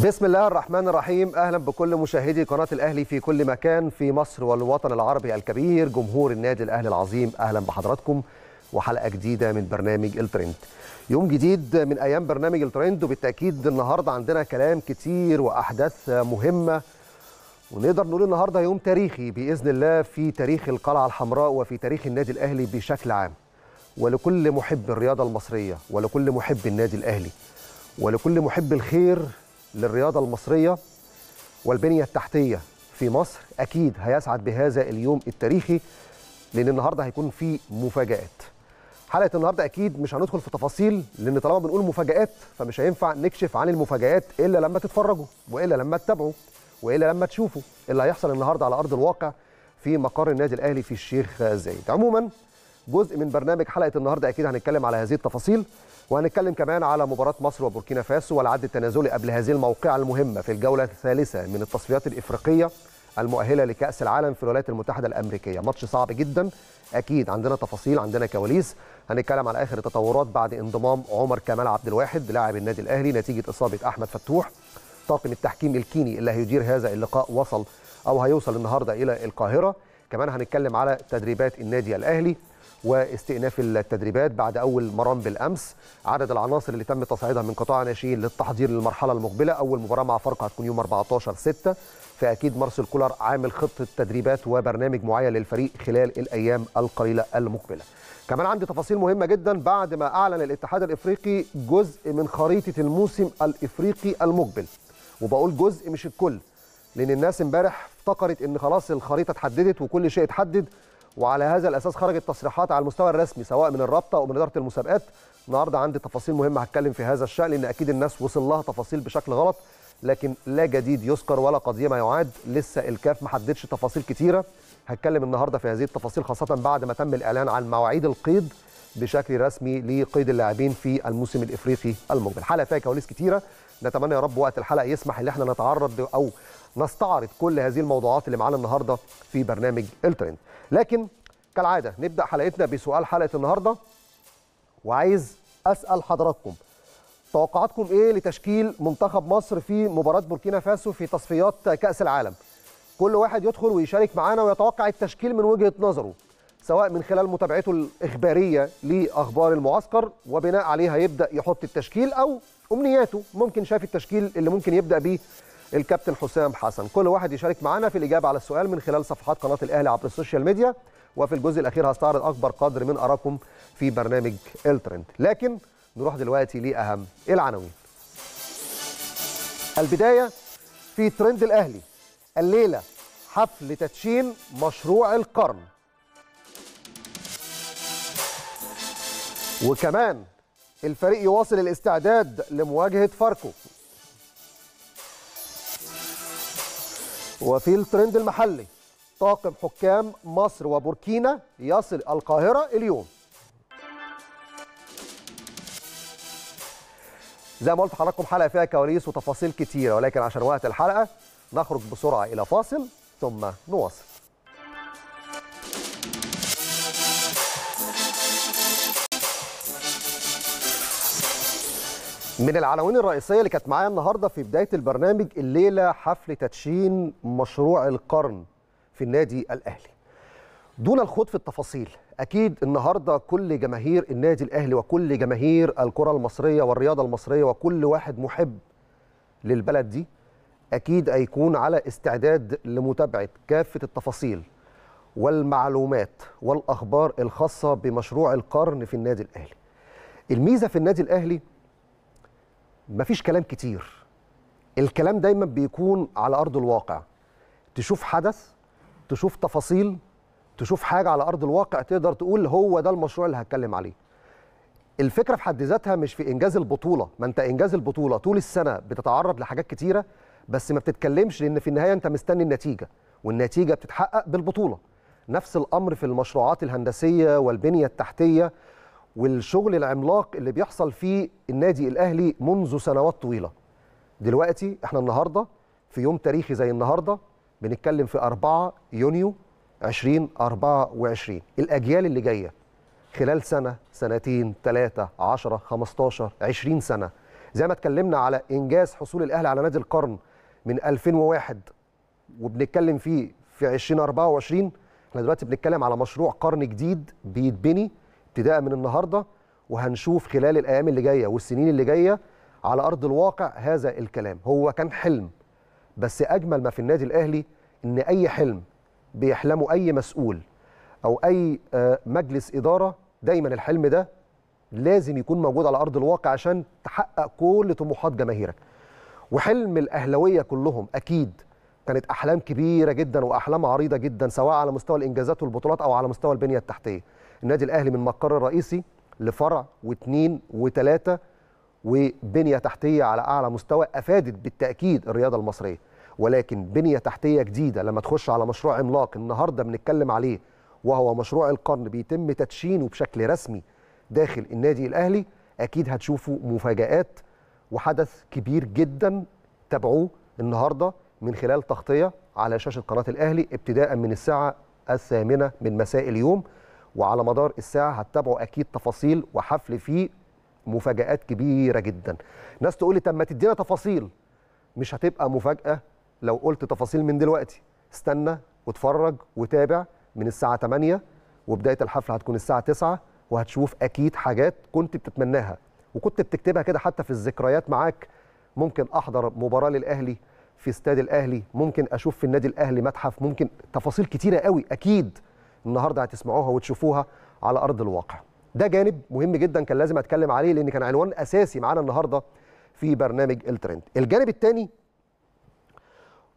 بسم الله الرحمن الرحيم اهلا بكل مشاهدي قناه الاهلي في كل مكان في مصر والوطن العربي الكبير جمهور النادي الاهلي العظيم اهلا بحضراتكم وحلقه جديده من برنامج الترند يوم جديد من ايام برنامج الترند وبالتاكيد النهارده عندنا كلام كتير واحداث مهمه ونقدر نقول النهارده يوم تاريخي باذن الله في تاريخ القلعه الحمراء وفي تاريخ النادي الاهلي بشكل عام ولكل محب الرياضه المصريه ولكل محب النادي الاهلي ولكل محب الخير للرياضة المصرية والبنية التحتية في مصر أكيد هيسعد بهذا اليوم التاريخي لأن النهاردة هيكون فيه مفاجآت حلقة النهاردة أكيد مش هندخل في تفاصيل لأن طالما بنقول مفاجآت فمش هينفع نكشف عن المفاجآت إلا لما تتفرجوا وإلا لما تتابعوا وإلا لما تشوفوا اللي هيحصل النهاردة على أرض الواقع في مقر النادي الأهلي في الشيخ زايد عموما جزء من برنامج حلقة النهاردة أكيد هنتكلم على هذه التفاصيل وهنتكلم كمان على مباراة مصر وبوركينا فاسو والعد التنازلي قبل هذه الموقعة المهمة في الجولة الثالثة من التصفيات الإفريقية المؤهلة لكأس العالم في الولايات المتحدة الأمريكية ماتش صعب جدا أكيد عندنا تفاصيل عندنا كواليس هنتكلم على آخر التطورات بعد انضمام عمر كمال عبد الواحد لاعب النادي الأهلي نتيجة إصابة أحمد فتوح طاقم التحكيم الكيني اللي هيدير هذا اللقاء وصل أو هيوصل النهاردة إلى القاهرة كمان هنتكلم على تدريبات النادي الأهلي واستئناف التدريبات بعد أول مران بالأمس عدد العناصر اللي تم تصعيدها من قطاع ناشئين للتحضير للمرحلة المقبلة أول مباراة مع فرقة هتكون يوم 14 6 فأكيد مارسيل كولر عامل خطة تدريبات وبرنامج معين للفريق خلال الأيام القليلة المقبلة كمان عندي تفاصيل مهمة جدا بعد ما أعلن الاتحاد الإفريقي جزء من خريطة الموسم الإفريقي المقبل وبقول جزء مش الكل لأن الناس امبارح افتكرت إن خلاص الخريطة اتحددت وكل شيء اتحدد وعلى هذا الاساس خرجت تصريحات على المستوى الرسمي سواء من الرابطه او من اداره المسابقات النهارده عندي تفاصيل مهمه هتكلم في هذا الشان لان اكيد الناس وصل لها تفاصيل بشكل غلط لكن لا جديد يذكر ولا قديم يعاد لسه الكاف ما حددش تفاصيل كتيره هتكلم النهارده في هذه التفاصيل خاصه بعد ما تم الاعلان عن مواعيد القيد بشكل رسمي لقيد اللاعبين في الموسم الافريقي المقبل حلقه فيها كواليس كتيره نتمنى يا رب وقت الحلقه يسمح ان احنا نتعرض او نستعرض كل هذه الموضوعات اللي معانا النهارده في برنامج الترند لكن كالعاده نبدا حلقتنا بسؤال حلقه النهارده وعايز اسال حضراتكم توقعاتكم ايه لتشكيل منتخب مصر في مباراه بوركينا فاسو في تصفيات كاس العالم كل واحد يدخل ويشارك معانا ويتوقع التشكيل من وجهه نظره سواء من خلال متابعته الاخباريه لاخبار المعسكر وبناء عليها يبدا يحط التشكيل او امنياته ممكن شاف التشكيل اللي ممكن يبدا بيه الكابتن حسام حسن كل واحد يشارك معنا في الإجابة على السؤال من خلال صفحات قناة الأهلي عبر السوشيال ميديا وفي الجزء الأخير هستعرض أكبر قدر من أراكم في برنامج الترند لكن نروح دلوقتي لأهم العناوين البداية في ترند الأهلي الليلة حفل تدشين مشروع القرن وكمان الفريق يواصل الاستعداد لمواجهة فاركو وفي الترند المحلي طاقم حكام مصر وبوركينا يصل القاهرة اليوم زي ما قلت لحضراتكم حلقة فيها كواليس وتفاصيل كتيرة ولكن عشان وقت الحلقة نخرج بسرعة إلى فاصل ثم نواصل من العناوين الرئيسية اللي كانت معايا النهاردة في بداية البرنامج الليلة حفل تدشين مشروع القرن في النادي الأهلي دون الخوض في التفاصيل أكيد النهاردة كل جماهير النادي الأهلي وكل جماهير الكرة المصرية والرياضة المصرية وكل واحد محب للبلد دي أكيد هيكون على استعداد لمتابعة كافة التفاصيل والمعلومات والأخبار الخاصة بمشروع القرن في النادي الأهلي الميزة في النادي الأهلي مفيش كلام كتير الكلام دايما بيكون على ارض الواقع تشوف حدث تشوف تفاصيل تشوف حاجه على ارض الواقع تقدر تقول هو ده المشروع اللي هتكلم عليه الفكره في حد ذاتها مش في انجاز البطوله ما انت انجاز البطوله طول السنه بتتعرض لحاجات كتيره بس ما بتتكلمش لان في النهايه انت مستني النتيجه والنتيجه بتتحقق بالبطوله نفس الامر في المشروعات الهندسيه والبنيه التحتيه والشغل العملاق اللي بيحصل في النادي الاهلي منذ سنوات طويله دلوقتي احنا النهارده في يوم تاريخي زي النهارده بنتكلم في 4 يونيو 2024 الاجيال اللي جايه خلال سنه سنتين ثلاثه 10 15 20 سنه زي ما اتكلمنا على انجاز حصول الاهلي على نادي القرن من 2001 وبنتكلم فيه في 2024 احنا دلوقتي بنتكلم على مشروع قرن جديد بيتبني ابتداء من النهارده وهنشوف خلال الايام اللي جايه والسنين اللي جايه على ارض الواقع هذا الكلام هو كان حلم بس اجمل ما في النادي الاهلي ان اي حلم بيحلمه اي مسؤول او اي آه، مجلس اداره دايما الحلم ده لازم يكون موجود على ارض الواقع عشان تحقق كل طموحات جماهيرك وحلم الاهلاويه كلهم اكيد كانت احلام كبيره جدا واحلام عريضه جدا سواء على مستوى الانجازات والبطولات او على مستوى البنيه التحتيه النادي الاهلي من مقر رئيسي لفرع واثنين وثلاثه وبنيه تحتيه على اعلى مستوى افادت بالتاكيد الرياضه المصريه ولكن بنيه تحتيه جديده لما تخش على مشروع عملاق النهارده بنتكلم عليه وهو مشروع القرن بيتم تدشينه بشكل رسمي داخل النادي الاهلي اكيد هتشوفوا مفاجات وحدث كبير جدا تابعوه النهارده من خلال تغطيه على شاشه قناه الاهلي ابتداء من الساعه الثامنه من مساء اليوم وعلى مدار الساعه هتتابعوا اكيد تفاصيل وحفل فيه مفاجات كبيره جدا ناس تقول لي طب ما تدينا تفاصيل مش هتبقى مفاجاه لو قلت تفاصيل من دلوقتي استنى واتفرج وتابع من الساعه 8 وبدايه الحفل هتكون الساعه 9 وهتشوف اكيد حاجات كنت بتتمناها وكنت بتكتبها كده حتى في الذكريات معاك ممكن احضر مباراه للاهلي في استاد الاهلي ممكن اشوف في النادي الاهلي متحف ممكن تفاصيل كتيره قوي اكيد النهارده هتسمعوها وتشوفوها على ارض الواقع ده جانب مهم جدا كان لازم اتكلم عليه لان كان عنوان اساسي معانا النهارده في برنامج الترند الجانب الثاني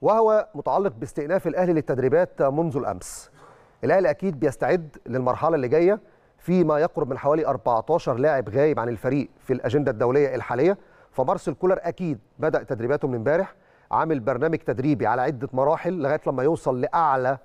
وهو متعلق باستئناف الاهلي للتدريبات منذ الامس الاهلي اكيد بيستعد للمرحله اللي جايه فيما يقرب من حوالي 14 لاعب غايب عن الفريق في الاجنده الدوليه الحاليه فمارسيل كولر اكيد بدا تدريباته من امبارح عامل برنامج تدريبي على عده مراحل لغايه لما يوصل لاعلى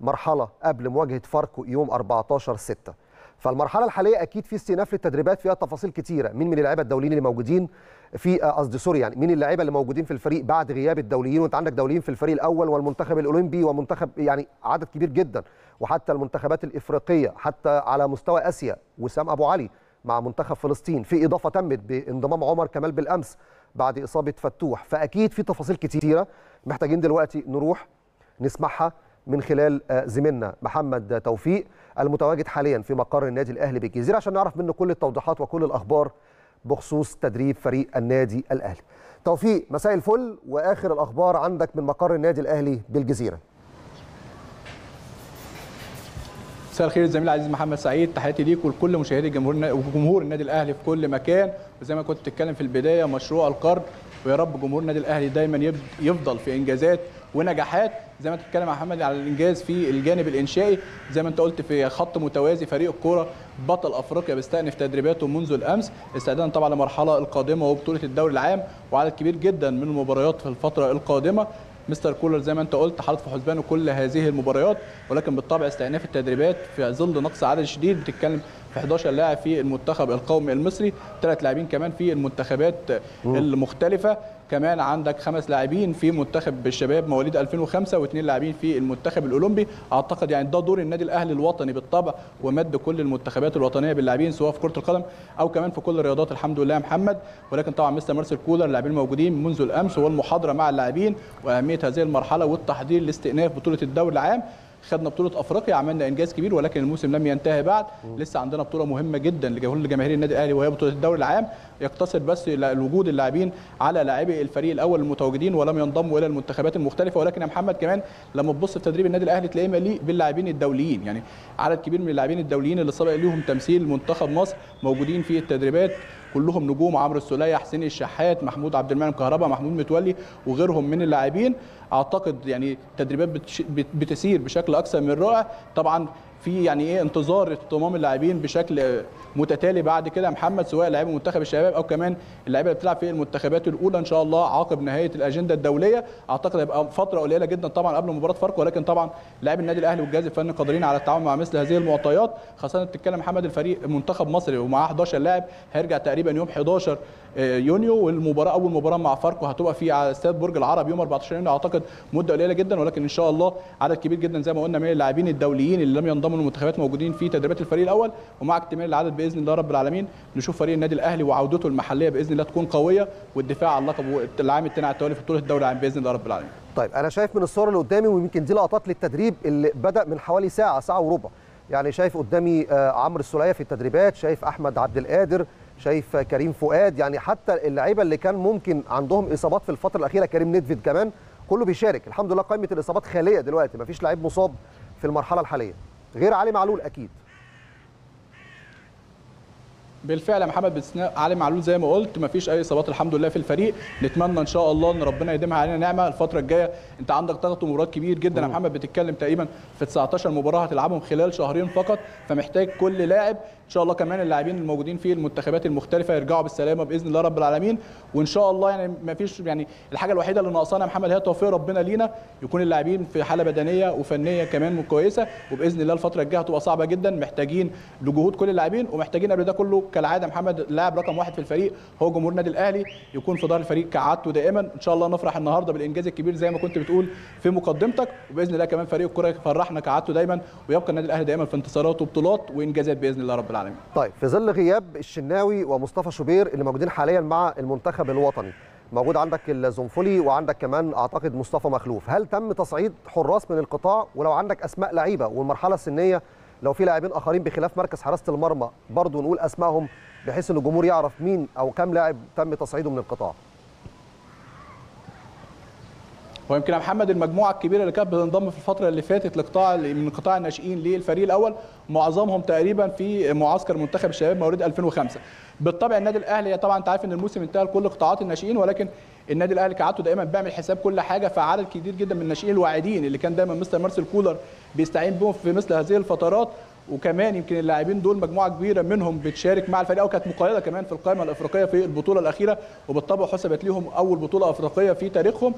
مرحله قبل مواجهه فاركو يوم 14 6 فالمرحله الحاليه اكيد في استئناف للتدريبات فيها تفاصيل كتيره مين من اللعيبه الدوليين اللي موجودين في آه، قصدي سوري يعني مين اللعيبه اللي موجودين في الفريق بعد غياب الدوليين وانت عندك دوليين في الفريق الاول والمنتخب الاولمبي ومنتخب يعني عدد كبير جدا وحتى المنتخبات الافريقيه حتى على مستوى اسيا وسام ابو علي مع منتخب فلسطين في اضافه تمت بانضمام عمر كمال بالامس بعد اصابه فتوح فاكيد في تفاصيل كتيره محتاجين دلوقتي نروح نسمعها من خلال آه، زميلنا محمد توفيق المتواجد حاليا في مقر النادي الاهلي بالجزيره عشان نعرف منه كل التوضيحات وكل الاخبار بخصوص تدريب فريق النادي الاهلي. توفيق مساء الفل واخر الاخبار عندك من مقر النادي الاهلي بالجزيره. مساء الخير الزميل العزيز محمد سعيد تحياتي ليك ولكل مشاهدي جمهور وجمهور النادي الاهلي في كل مكان وزي ما كنت بتتكلم في البدايه مشروع القرن ويا رب جمهور النادي الاهلي دايما يفضل في انجازات ونجاحات زي ما انت بتتكلم يا محمد على الانجاز في الجانب الانشائي زي ما انت قلت في خط متوازي فريق الكوره بطل افريقيا بيستأنف تدريباته منذ الامس استعدادا طبعا للمرحله القادمه وبطوله الدوري العام وعدد كبير جدا من المباريات في الفتره القادمه مستر كولر زي ما انت قلت حاطط في حسبانه كل هذه المباريات ولكن بالطبع استئناف التدريبات في ظل نقص عدد شديد بتتكلم في 11 لاعب في المنتخب القومي المصري ثلاث لاعبين كمان في المنتخبات المختلفه كمان عندك خمس لاعبين في منتخب الشباب مواليد 2005 واثنين لاعبين في المنتخب الاولمبي اعتقد يعني ده دور النادي الاهلي الوطني بالطبع ومد كل المنتخبات الوطنيه باللاعبين سواء في كره القدم او كمان في كل الرياضات الحمد لله يا محمد ولكن طبعا مستر مارسيل كولر اللاعبين موجودين منذ الامس والمحاضره مع اللاعبين واهميه هذه المرحله والتحضير لاستئناف بطوله الدوري العام خدنا بطوله افريقيا عملنا انجاز كبير ولكن الموسم لم ينتهي بعد لسه عندنا بطوله مهمه جدا لجماهير النادي الاهلي وهي بطوله الدوري العام يقتصر بس الوجود اللاعبين على لاعبي الفريق الاول المتواجدين ولم ينضموا الى المنتخبات المختلفه ولكن يا محمد كمان لما تبص في تدريب النادي الاهلي تلاقيه مليء باللاعبين الدوليين يعني عدد كبير من اللاعبين الدوليين اللي سبق ليهم تمثيل منتخب مصر موجودين في التدريبات كلهم نجوم عمرو السوليه حسين الشحات محمود عبد المنعم كهربا محمود متولي وغيرهم من اللاعبين اعتقد يعني تدريبات بتسير بشكل اكثر من رائع طبعا في يعني ايه انتظار اهتمام اللاعبين بشكل متتالي بعد كده محمد سواء لاعبي منتخب الشباب او كمان اللاعيبه اللي بتلعب في المنتخبات الاولى ان شاء الله عقب نهايه الاجنده الدوليه اعتقد هيبقى فتره قليله جدا طبعا قبل مباراه فاركو ولكن طبعا لاعبي النادي الاهلي والجهاز الفني قادرين على التعامل مع مثل هذه المعطيات خاصه بتتكلم محمد الفريق منتخب مصري ومعاه 11 لاعب هيرجع تقريبا يوم 11 آه، يونيو والمباراه اول مباراه مع فاركو هتبقى في على استاد برج العرب يوم 14 يونيو اعتقد مده قليله جدا ولكن ان شاء الله عدد كبير جدا زي ما قلنا من اللاعبين الدوليين اللي لم ضمن المنتخبات موجودين في تدريبات الفريق الاول ومع اكتمال العدد باذن الله رب العالمين نشوف فريق النادي الاهلي وعودته المحليه باذن الله تكون قويه والدفاع عن اللقب العام الثاني على التوالي في بطوله الدوري باذن الله رب العالمين. طيب انا شايف من الصور اللي قدامي ويمكن دي لقطات للتدريب اللي بدا من حوالي ساعه ساعه وربع يعني شايف قدامي آه، عمرو السليه في التدريبات شايف احمد عبد القادر شايف كريم فؤاد يعني حتى اللعيبه اللي كان ممكن عندهم اصابات في الفتره الاخيره كريم ندفيد كمان كله بيشارك الحمد لله قائمه الاصابات خاليه دلوقتي مفيش لعيب مصاب في المرحله الحاليه غير علي معلول اكيد بالفعل يا محمد بن علي معلول زي ما قلت مفيش اي اصابات الحمد لله في الفريق نتمنى ان شاء الله ان ربنا يديمها علينا نعمه الفتره الجايه انت عندك ضغط مباريات كبير جدا يا محمد بتتكلم تقريبا في 19 مباراه هتلعبهم خلال شهرين فقط فمحتاج كل لاعب ان شاء الله كمان اللاعبين الموجودين في المنتخبات المختلفه يرجعوا بالسلامه باذن الله رب العالمين وان شاء الله يعني ما فيش يعني الحاجه الوحيده اللي ناقصانا يا محمد هي توفيق ربنا لينا يكون اللاعبين في حاله بدنيه وفنيه كمان كويسه وباذن الله الفتره الجايه هتبقى صعبه جدا محتاجين لجهود كل اللاعبين ومحتاجين قبل ده كله كالعاده محمد اللاعب رقم واحد في الفريق هو جمهور النادي الاهلي يكون في ظهر الفريق كعادته دائما ان شاء الله نفرح النهارده بالانجاز الكبير زي ما كنت بتقول في مقدمتك وباذن الله كمان فريق الكره يفرحنا كعادته دايما ويبقى النادي الاهلي دايما في انتصارات وبطولات وانجازات باذن الله رب العالمين العالمين طيب في ظل غياب الشناوي ومصطفى شوبير اللي موجودين حاليا مع المنتخب الوطني موجود عندك الزنفولي وعندك كمان اعتقد مصطفى مخلوف هل تم تصعيد حراس من القطاع ولو عندك اسماء لعيبه والمرحله السنيه لو في لاعبين اخرين بخلاف مركز حراسه المرمى برضه نقول اسمائهم بحيث ان الجمهور يعرف مين او كم لاعب تم تصعيده من القطاع هو يمكن يا محمد المجموعه الكبيره اللي كانت بتنضم في الفتره اللي فاتت لقطاع من قطاع الناشئين للفريق الاول معظمهم تقريبا في معسكر منتخب الشباب مواليد 2005 بالطبع النادي الاهلي طبعا انت عارف ان الموسم انتهى لكل قطاعات الناشئين ولكن النادي الاهلي كعادته دايما بيعمل حساب كل حاجه فعدد كبير جدا من الناشئين الواعدين اللي كان دايما مستر مارسيل كولر بيستعين بهم في مثل هذه الفترات وكمان يمكن اللاعبين دول مجموعه كبيره منهم بتشارك مع الفريق او كانت مقيده كمان في القائمه الافريقيه في البطوله الاخيره وبالطبع حسبت ليهم اول بطوله افريقيه في تاريخهم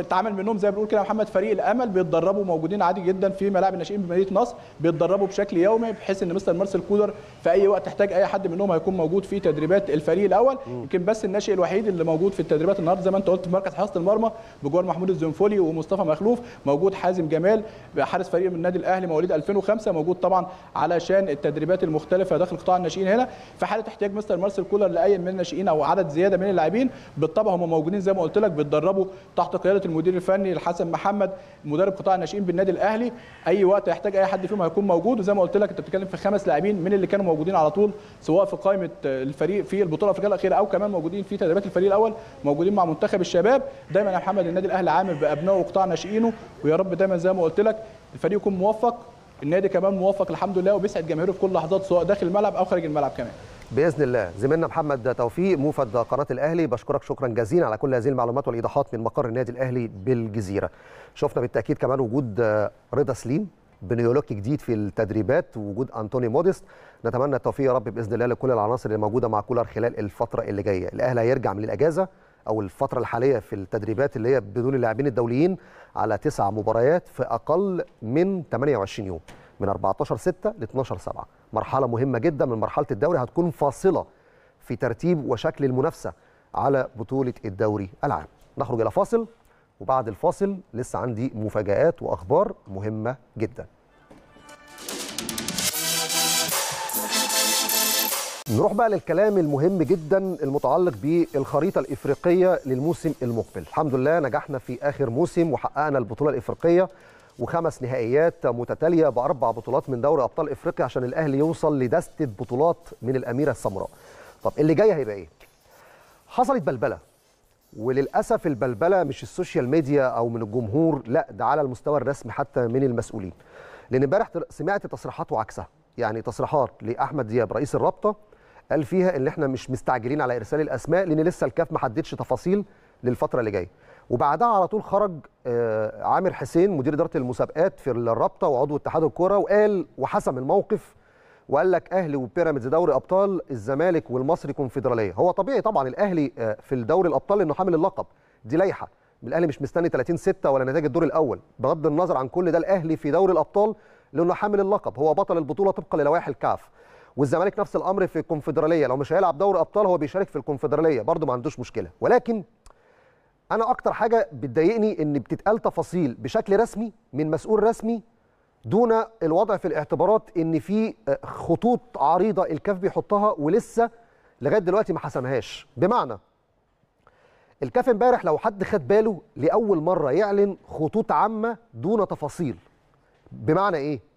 اتعمل منهم زي ما بنقول كده محمد فريق الامل بيتدربوا موجودين عادي جدا في ملاعب الناشئين بمدينه نصر بيتدربوا بشكل يومي بحيث ان مستر مارسيل كولر في اي وقت تحتاج اي حد منهم هيكون موجود في تدريبات الفريق الاول يمكن بس الناشئ الوحيد اللي موجود في التدريبات النهارده زي ما انت قلت في مركز حراسه المرمى بجوار محمود الزنفولي ومصطفى مخلوف موجود حازم جمال حارس فريق من النادي الاهلي مواليد 2005 موجود طبعا علشان التدريبات المختلفه داخل قطاع الناشئين هنا في حاله احتياج مستر مارسيل كولر لاي من الناشئين او عدد زياده من اللاعبين بالطبع هم موجودين زي ما قلت لك بيتدربوا تحت تحت قياده المدير الفني الحسن محمد مدرب قطاع الناشئين بالنادي الاهلي اي وقت يحتاج اي حد فيهم هيكون موجود وزي ما قلت لك انت بتتكلم في خمس لاعبين من اللي كانوا موجودين على طول سواء في قائمه الفريق في البطوله الافريقيه الاخيره او كمان موجودين في تدريبات الفريق الاول موجودين مع منتخب الشباب دايما يا محمد النادي الاهلي عامل بابنائه وقطاع ناشئينه ويا رب دايما زي ما قلت لك الفريق يكون موفق النادي كمان موفق الحمد لله وبيسعد جماهيره في كل لحظات سواء داخل الملعب او خارج الملعب كمان باذن الله زميلنا محمد توفيق موفد قناه الاهلي بشكرك شكرا جزيلا على كل هذه المعلومات والايضاحات من مقر النادي الاهلي بالجزيره شفنا بالتاكيد كمان وجود رضا سليم بنيولوك جديد في التدريبات وجود انطوني موديست نتمنى التوفيق يا رب باذن الله لكل العناصر اللي موجوده مع كولر خلال الفتره اللي جايه الاهلي هيرجع من الاجازه او الفتره الحاليه في التدريبات اللي هي بدون اللاعبين الدوليين على تسع مباريات في اقل من 28 يوم من 14 6 ل 12 7 مرحله مهمه جدا من مرحله الدوري هتكون فاصله في ترتيب وشكل المنافسه على بطوله الدوري العام نخرج الى فاصل وبعد الفاصل لسه عندي مفاجآت واخبار مهمه جدا نروح بقى للكلام المهم جدا المتعلق بالخريطه الافريقيه للموسم المقبل الحمد لله نجحنا في اخر موسم وحققنا البطوله الافريقيه وخمس نهائيات متتاليه باربع بطولات من دوري ابطال افريقيا عشان الاهلي يوصل لدسته بطولات من الاميره السمراء طب اللي جاي هيبقى ايه حصلت بلبله وللاسف البلبله مش السوشيال ميديا او من الجمهور لا ده على المستوى الرسمي حتى من المسؤولين لان امبارح سمعت تصريحات وعكسها يعني تصريحات لاحمد دياب رئيس الرابطه قال فيها ان احنا مش مستعجلين على ارسال الاسماء لان لسه الكاف ما حددش تفاصيل للفتره اللي جايه وبعدها على طول خرج آه، عامر حسين مدير اداره المسابقات في الرابطه وعضو اتحاد الكوره وقال وحسم الموقف وقال لك اهلي وبيراميدز دوري ابطال الزمالك والمصري كونفدراليه هو طبيعي طبعا الاهلي آه، في الدوري الابطال لانه حامل اللقب دي لائحه الاهلي مش مستني 30 6 ولا نتائج الدور الاول بغض النظر عن كل ده الاهلي في دوري الابطال لانه حامل اللقب هو بطل البطوله طبقا للوائح الكاف والزمالك نفس الامر في الكونفدراليه لو مش هيلعب دوري ابطال هو بيشارك في الكونفدراليه برده ما عندوش مشكله ولكن انا اكتر حاجه بتضايقني ان بتتقال تفاصيل بشكل رسمي من مسؤول رسمي دون الوضع في الاعتبارات ان في آه، خطوط عريضه الكاف بيحطها ولسه لغايه دلوقتي ما حسمهاش بمعنى الكاف امبارح لو حد خد باله لاول مره يعلن خطوط عامه دون تفاصيل بمعنى ايه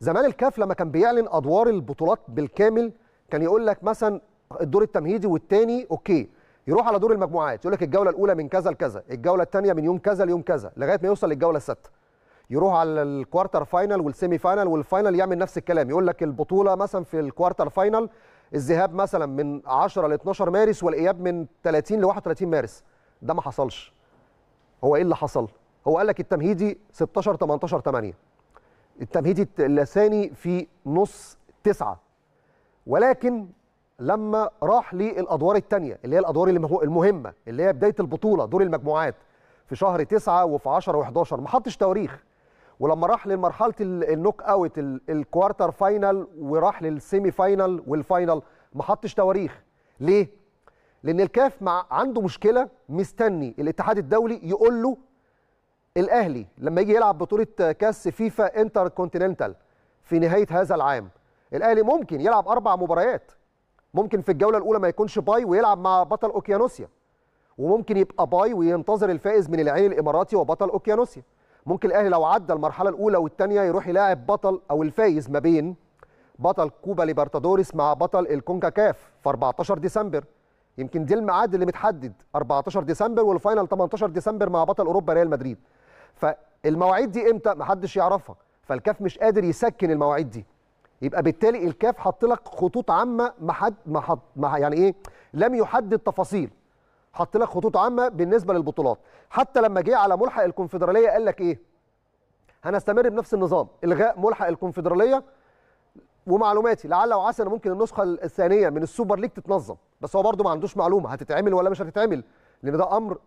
زمان الكاف لما كان بيعلن ادوار البطولات بالكامل كان يقول لك مثلا الدور التمهيدي والثاني اوكي يروح على دور المجموعات يقول لك الجوله الاولى من كذا لكذا الجوله الثانيه من يوم كذا ليوم كذا لغايه ما يوصل للجوله السادسه يروح على الكوارتر فاينل والسيمي فاينل والفاينل يعمل نفس الكلام يقول لك البطوله مثلا في الكوارتر فاينل الذهاب مثلا من 10 ل 12 مارس والاياب من 30 ل 31 مارس ده ما حصلش هو ايه اللي حصل هو قال لك التمهيدي 16 18 8 التمهيدي اللساني في نص تسعة ولكن لما راح للادوار الثانيه اللي هي الادوار المهمه اللي هي بدايه البطوله دور المجموعات في شهر تسعة وفي 10 و11 ما حطش تواريخ ولما راح لمرحله النوك اوت الكوارتر فاينل وراح للسيمي فاينل والفاينل ما حطش تواريخ ليه لان الكاف مع عنده مشكله مستني الاتحاد الدولي يقول له الاهلي لما يجي يلعب بطوله كاس فيفا انتر كونتيننتال في نهايه هذا العام الاهلي ممكن يلعب اربع مباريات ممكن في الجوله الاولى ما يكونش باي ويلعب مع بطل اوكيانوسيا وممكن يبقى باي وينتظر الفائز من العين الاماراتي وبطل اوكيانوسيا ممكن الاهلي لو عدى المرحله الاولى والثانيه يروح يلاعب بطل او الفايز ما بين بطل كوبا ليبرتادوريس مع بطل الكونكاكاف في 14 ديسمبر يمكن دي الميعاد اللي متحدد 14 ديسمبر والفاينل 18 ديسمبر مع بطل اوروبا ريال مدريد فالمواعيد دي امتى محدش يعرفها فالكاف مش قادر يسكن المواعيد دي يبقى بالتالي الكاف حط لك خطوط عامه ما ما حد حط ما يعني ايه لم يحدد تفاصيل حط لك خطوط عامه بالنسبه للبطولات حتى لما جه على ملحق الكونفدراليه قال لك ايه هنستمر بنفس النظام الغاء ملحق الكونفدراليه ومعلوماتي لعل وعسى انا ممكن النسخه الثانيه من السوبر ليج تتنظم بس هو برده ما عندوش معلومه هتتعمل ولا مش هتتعمل لان ده امر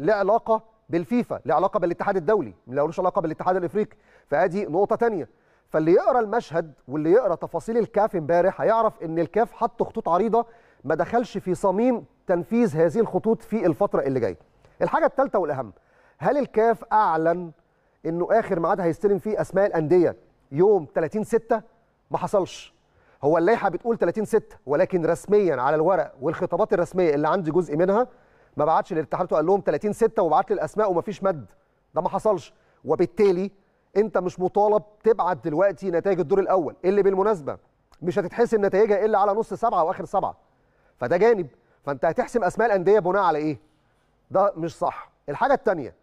له علاقه بالفيفا له علاقه بالاتحاد الدولي ما علاقه بالاتحاد الافريقي فادي نقطه ثانيه فاللي يقرا المشهد واللي يقرا تفاصيل الكاف امبارح هيعرف ان الكاف حط خطوط عريضه ما دخلش في صميم تنفيذ هذه الخطوط في الفتره اللي جايه الحاجه الثالثه والاهم هل الكاف اعلن انه اخر ميعاد هيستلم فيه اسماء الانديه يوم 30 6 ما حصلش هو اللائحه بتقول 30 6 ولكن رسميا على الورق والخطابات الرسميه اللي عندي جزء منها ما بعتش للاتحاد وقال لهم 30 6 وبعت لي الاسماء ومفيش مد ده ما حصلش وبالتالي انت مش مطالب تبعت دلوقتي نتائج الدور الاول اللي بالمناسبه مش هتتحسم نتائجها الا على نص سبعه واخر سبعه فده جانب فانت هتحسم اسماء الانديه بناء على ايه؟ ده مش صح الحاجه الثانيه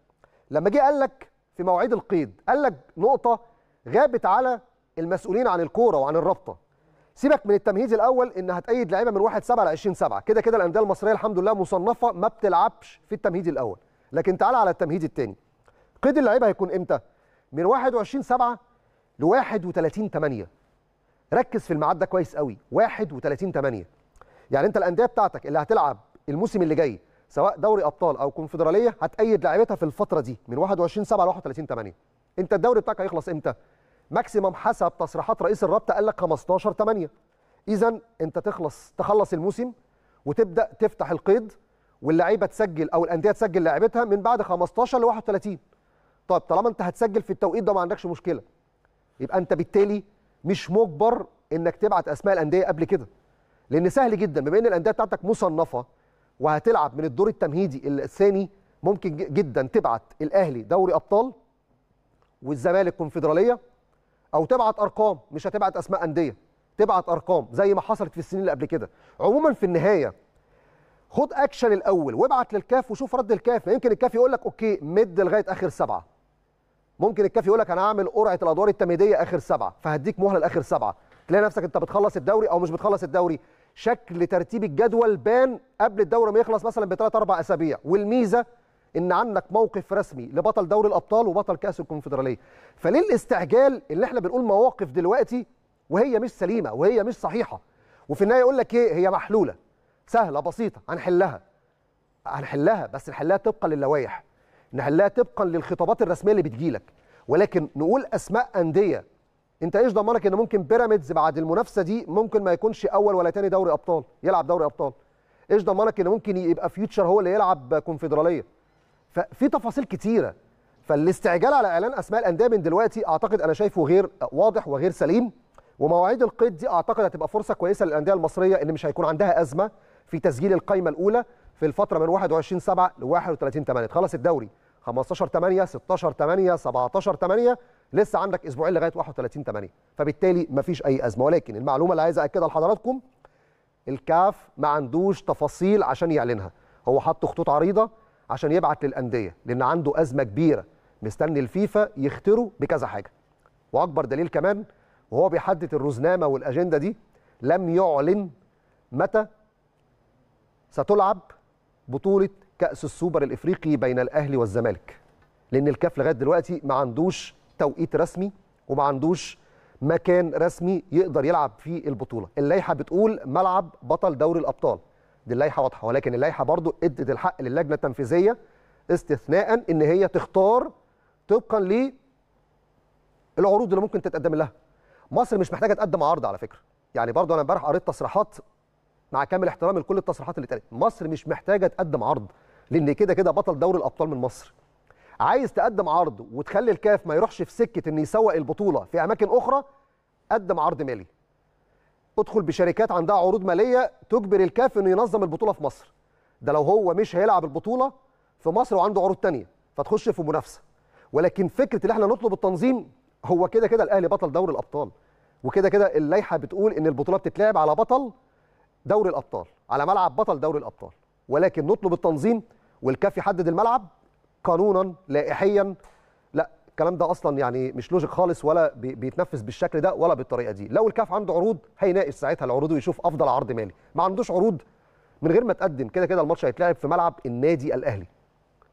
لما جه قال لك في مواعيد القيد قال لك نقطه غابت على المسؤولين عن الكوره وعن الرابطه سيبك من التمهيد الاول ان هتأيد لعيبه من 1 7 ل 20 7 كده كده الانديه المصريه الحمد لله مصنفه ما بتلعبش في التمهيد الاول لكن تعال على التمهيد الثاني قيد اللعيبه هيكون امتى من 21 7 ل 31 8 ركز في الميعاد ده كويس قوي 31 8 يعني انت الانديه بتاعتك اللي هتلعب الموسم اللي جاي سواء دوري ابطال او كونفدراليه هتأيد لعيبتها في الفتره دي من 21 7 ل 31 8 انت الدوري بتاعك هيخلص امتى ماكسيمم حسب تصريحات رئيس الرابطه قال لك 15 8 اذا انت تخلص تخلص الموسم وتبدا تفتح القيد واللعيبه تسجل او الانديه تسجل لعيبتها من بعد 15 ل 31 طيب طالما انت هتسجل في التوقيت ده ما عندكش مشكله يبقى انت بالتالي مش مجبر انك تبعت اسماء الانديه قبل كده لان سهل جدا بما ان الانديه بتاعتك مصنفه وهتلعب من الدور التمهيدي الثاني ممكن جدا تبعت الاهلي دوري ابطال والزمالك كونفدراليه او تبعت ارقام مش هتبعت اسماء انديه تبعت ارقام زي ما حصلت في السنين اللي قبل كده عموما في النهايه خد اكشن الاول وابعت للكاف وشوف رد الكاف يمكن الكاف يقول لك اوكي مد لغايه اخر سبعه ممكن الكاف يقول لك انا هعمل قرعه الادوار التمهيديه اخر سبعه فهديك مهله لاخر سبعه تلاقي نفسك انت بتخلص الدوري او مش بتخلص الدوري شكل ترتيب الجدول بان قبل الدوري ما يخلص مثلا بثلاث اربع اسابيع والميزه ان عندك موقف رسمي لبطل دوري الابطال وبطل كاس الكونفدراليه فليه الاستعجال اللي احنا بنقول مواقف دلوقتي وهي مش سليمه وهي مش صحيحه وفي النهايه يقول لك ايه هي محلوله سهله بسيطه هنحلها هنحلها بس نحلها طبقا للوائح نحلها طبقا للخطابات الرسميه اللي بتجيلك ولكن نقول اسماء انديه انت ايش ضمانك ان ممكن بيراميدز بعد المنافسه دي ممكن ما يكونش اول ولا تاني دوري ابطال يلعب دوري ابطال ايش ضمانك ان ممكن يبقى فيوتشر هو اللي يلعب كونفدراليه ففي تفاصيل كتيره فالاستعجال على اعلان اسماء الانديه من دلوقتي اعتقد انا شايفه غير واضح وغير سليم ومواعيد القيد دي اعتقد هتبقى فرصه كويسه للانديه المصريه ان مش هيكون عندها ازمه في تسجيل القائمه الاولى في الفتره من 21 7 ل 31 8 خلص الدوري 15 8 16 8 17 8 لسه عندك اسبوعين لغايه 31 8 فبالتالي مفيش اي ازمه ولكن المعلومه اللي عايز اكدها لحضراتكم الكاف ما عندوش تفاصيل عشان يعلنها هو حط خطوط عريضه عشان يبعت للانديه لان عنده ازمه كبيره مستني الفيفا يختروا بكذا حاجه واكبر دليل كمان وهو بيحدد الرزنامه والاجنده دي لم يعلن متى ستلعب بطوله كاس السوبر الافريقي بين الاهلي والزمالك لان الكاف لغايه دلوقتي ما عندوش توقيت رسمي وما عندوش مكان رسمي يقدر يلعب فيه البطوله اللائحه بتقول ملعب بطل دوري الابطال دي اللائحه واضحه ولكن اللائحه برضو ادت الحق للجنه التنفيذيه استثناء ان هي تختار طبقا ل العروض اللي ممكن تتقدم لها مصر مش محتاجه تقدم عرض على فكره يعني برضو انا امبارح قريت تصريحات مع كامل احترامي لكل التصريحات اللي اتقالت مصر مش محتاجه تقدم عرض لان كده كده بطل دوري الابطال من مصر عايز تقدم عرض وتخلي الكاف ما يروحش في سكه ان يسوق البطوله في اماكن اخرى قدم عرض مالي ادخل بشركات عندها عروض ماليه تجبر الكاف انه ينظم البطوله في مصر ده لو هو مش هيلعب البطوله في مصر وعنده عروض ثانيه فتخش في منافسه ولكن فكره اللي احنا نطلب التنظيم هو كده كده الاهلي بطل دوري الابطال وكده كده اللائحه بتقول ان البطوله بتتلعب على بطل دوري الابطال على ملعب بطل دوري الابطال ولكن نطلب التنظيم والكاف يحدد الملعب قانونا لائحيا لا الكلام ده اصلا يعني مش لوجيك خالص ولا بيتنفذ بالشكل ده ولا بالطريقه دي لو الكاف عنده عروض هيناقش ساعتها العروض ويشوف افضل عرض مالي ما عندوش عروض من غير ما تقدم كده كده الماتش هيتلعب في ملعب النادي الاهلي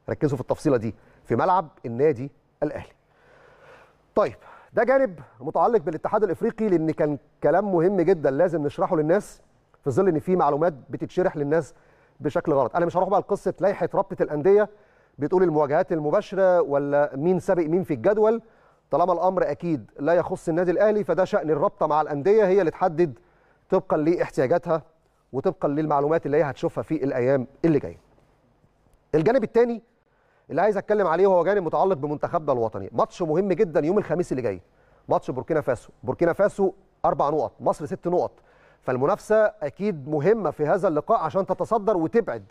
ركزوا في التفصيله دي في ملعب النادي الاهلي طيب ده جانب متعلق بالاتحاد الافريقي لان كان كلام مهم جدا لازم نشرحه للناس في ظل ان في معلومات بتتشرح للناس بشكل غلط انا مش هروح بقى لقصه لائحه رابطه الانديه بتقول المواجهات المباشره ولا مين سابق مين في الجدول طالما الامر اكيد لا يخص النادي الاهلي فده شان الرابطه مع الانديه هي اللي تحدد طبقا لاحتياجاتها وطبقا للمعلومات اللي هي هتشوفها في الايام اللي جايه. الجانب الثاني اللي عايز اتكلم عليه هو جانب متعلق بمنتخبنا الوطني، ماتش مهم جدا يوم الخميس اللي جاي، ماتش بوركينا فاسو، بوركينا فاسو اربع نقط، مصر ست نقط، فالمنافسه اكيد مهمه في هذا اللقاء عشان تتصدر وتبعد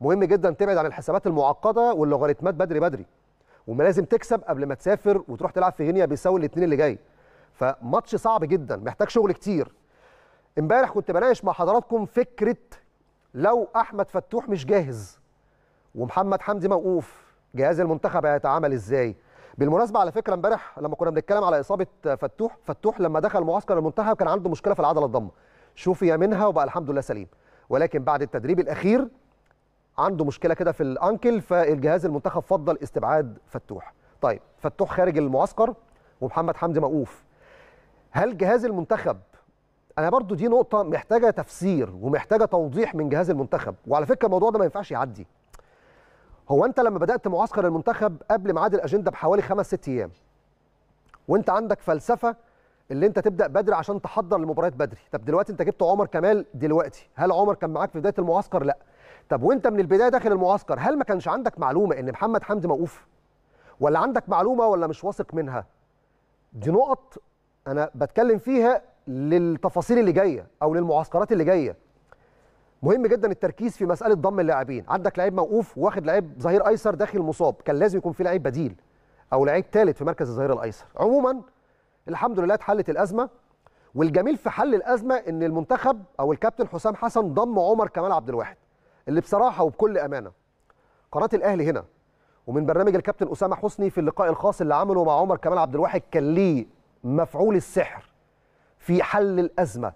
مهم جدا تبعد عن الحسابات المعقده واللوغاريتمات بدري بدري وما لازم تكسب قبل ما تسافر وتروح تلعب في غينيا بيساو الاثنين اللي جاي فماتش صعب جدا محتاج شغل كتير امبارح كنت بناقش مع حضراتكم فكره لو احمد فتوح مش جاهز ومحمد حمدي موقوف جهاز المنتخب هيتعامل ازاي بالمناسبه على فكره امبارح لما كنا بنتكلم على اصابه فتوح فتوح لما دخل معسكر المنتخب كان عنده مشكله في العضله الضمه شوفي منها وبقى الحمد لله سليم ولكن بعد التدريب الاخير عنده مشكله كده في الانكل فالجهاز المنتخب فضل استبعاد فتوح طيب فتوح خارج المعسكر ومحمد حمدي موقوف هل جهاز المنتخب انا برضو دي نقطه محتاجه تفسير ومحتاجه توضيح من جهاز المنتخب وعلى فكره الموضوع ده ما ينفعش يعدي هو انت لما بدات معسكر المنتخب قبل ميعاد الاجنده بحوالي خمس ست ايام وانت عندك فلسفه اللي انت تبدا بدري عشان تحضر المباريات بدري طب دلوقتي انت جبت عمر كمال دلوقتي هل عمر كان معاك في بدايه المعسكر لا طب وانت من البدايه داخل المعسكر هل ما كانش عندك معلومه ان محمد حمدي موقوف ولا عندك معلومه ولا مش واثق منها دي نقط انا بتكلم فيها للتفاصيل اللي جايه او للمعسكرات اللي جايه مهم جدا التركيز في مساله ضم اللاعبين عندك لعيب موقوف واخد لعيب ظهير ايسر داخل مصاب كان لازم يكون في لعيب بديل او لعيب ثالث في مركز الظهير الايسر عموما الحمد لله اتحلت الازمه والجميل في حل الازمه ان المنتخب او الكابتن حسام حسن ضم عمر كمال عبد الواحد اللي بصراحه وبكل امانه قناه الاهلي هنا ومن برنامج الكابتن اسامه حسني في اللقاء الخاص اللي عمله مع عمر كمال عبد الواحد كان ليه مفعول السحر في حل الازمه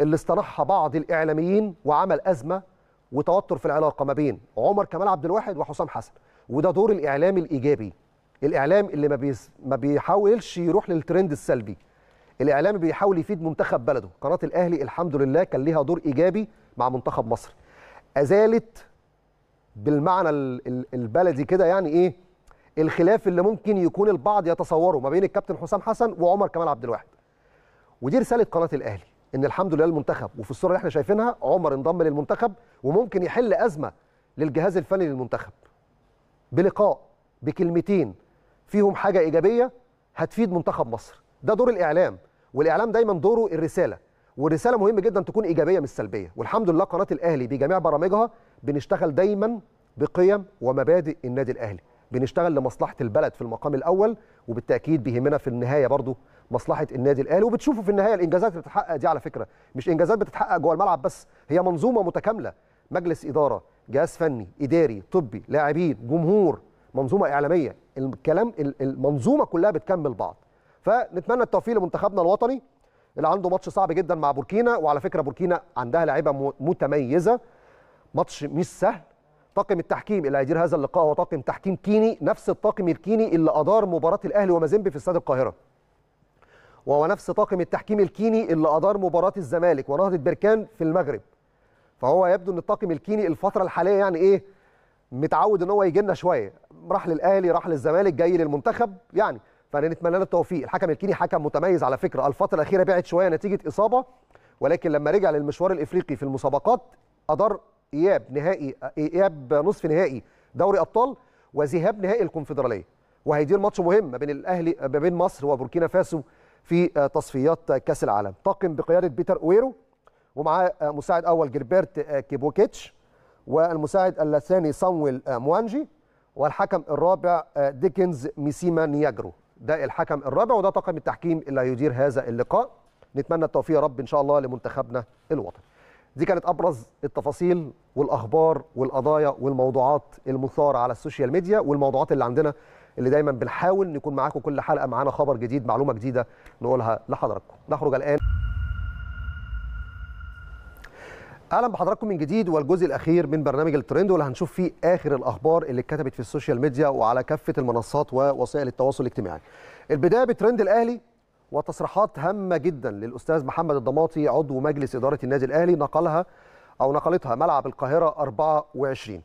اللي اصطنعها بعض الاعلاميين وعمل ازمه وتوتر في العلاقه ما بين عمر كمال عبد الواحد وحسام حسن وده دور الاعلام الايجابي الاعلام اللي ما, بيس ما بيحاولش يروح للترند السلبي الاعلام بيحاول يفيد منتخب بلده قناه الاهلي الحمد لله كان ليها دور ايجابي مع منتخب مصر ازالت بالمعنى البلدي كده يعني ايه الخلاف اللي ممكن يكون البعض يتصوره ما بين الكابتن حسام حسن وعمر كمال عبد الواحد ودي رساله قناه الاهلي ان الحمد لله المنتخب وفي الصوره اللي احنا شايفينها عمر انضم للمنتخب وممكن يحل ازمه للجهاز الفني للمنتخب بلقاء بكلمتين فيهم حاجه ايجابيه هتفيد منتخب مصر ده دور الاعلام والاعلام دايما دوره الرساله والرساله مهم جدا تكون ايجابيه مش سلبيه والحمد لله قناه الاهلي بجميع برامجها بنشتغل دايما بقيم ومبادئ النادي الاهلي بنشتغل لمصلحه البلد في المقام الاول وبالتاكيد بيهمنا في النهايه برضو مصلحه النادي الاهلي وبتشوفوا في النهايه الانجازات اللي بتتحقق دي على فكره مش انجازات بتتحقق جوه الملعب بس هي منظومه متكامله مجلس اداره جهاز فني اداري طبي لاعبين جمهور منظومه اعلاميه الكلام المنظومه كلها بتكمل بعض فنتمنى التوفيق لمنتخبنا الوطني اللي عنده ماتش صعب جدا مع بوركينا وعلى فكره بوركينا عندها لعيبه متميزه ماتش مش سهل طاقم التحكيم اللي هيدير هذا اللقاء هو طاقم تحكيم كيني نفس الطاقم الكيني اللي ادار مباراه الاهلي ومازيمبي في استاد القاهره وهو نفس طاقم التحكيم الكيني اللي ادار مباراه الزمالك ونهضه بركان في المغرب فهو يبدو ان الطاقم الكيني الفتره الحاليه يعني ايه متعود ان هو يجي لنا شويه راح للاهلي راح للزمالك جاي للمنتخب يعني فنتمنى له التوفيق الحكم الكيني حكم متميز على فكره الفتره الاخيره بعد شويه نتيجه اصابه ولكن لما رجع للمشوار الافريقي في المسابقات ادار اياب نهائي اياب نصف نهائي دوري ابطال وذهاب نهائي الكونفدراليه وهيدير ماتش مهم ما بين الاهلي ما بين مصر وبوركينا فاسو في آه، تصفيات كاس العالم طاقم بقياده بيتر اويرو ومعاه آه، مساعد اول جilbert آه، كيبوكيتش والمساعد اللساني صامويل آه، موانجي والحكم الرابع آه، ديكنز ميسيما نياجرو ده الحكم الرابع وده طاقم التحكيم اللي هيدير هذا اللقاء نتمنى التوفيق يا رب ان شاء الله لمنتخبنا الوطني دي كانت ابرز التفاصيل والاخبار والقضايا والموضوعات المثاره على السوشيال ميديا والموضوعات اللي عندنا اللي دايما بنحاول نكون معاكم كل حلقه معانا خبر جديد معلومه جديده نقولها لحضراتكم نخرج الان اهلا بحضراتكم من جديد والجزء الاخير من برنامج الترند واللي هنشوف فيه اخر الاخبار اللي اتكتبت في السوشيال ميديا وعلى كافه المنصات ووسائل التواصل الاجتماعي. البدايه بترند الاهلي وتصريحات هامه جدا للاستاذ محمد الضماطي عضو مجلس اداره النادي الاهلي نقلها او نقلتها ملعب القاهره 24.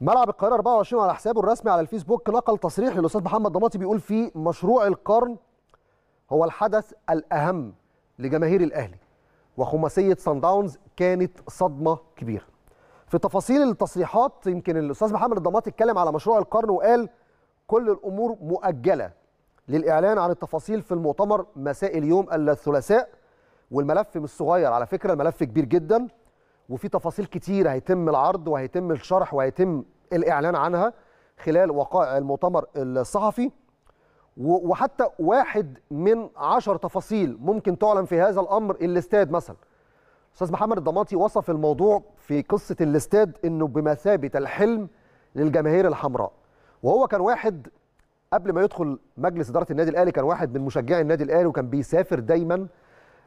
ملعب القاهره 24 على حسابه الرسمي على الفيسبوك نقل تصريح للاستاذ محمد ضماطي بيقول فيه مشروع القرن هو الحدث الاهم لجماهير الاهلي. وخماسيه سان داونز كانت صدمه كبيره. في تفاصيل التصريحات يمكن الاستاذ محمد الضماط اتكلم على مشروع القرن وقال كل الامور مؤجله للاعلان عن التفاصيل في المؤتمر مساء اليوم الثلاثاء والملف مش صغير على فكره الملف كبير جدا وفي تفاصيل كتير هيتم العرض وهيتم الشرح وهيتم الاعلان عنها خلال وقائع المؤتمر الصحفي وحتى واحد من عشر تفاصيل ممكن تعلن في هذا الامر الاستاد مثلا استاذ محمد الضماطي وصف الموضوع في قصه الاستاد انه بمثابه الحلم للجماهير الحمراء وهو كان واحد قبل ما يدخل مجلس اداره النادي الاهلي كان واحد من مشجعي النادي الاهلي وكان بيسافر دايما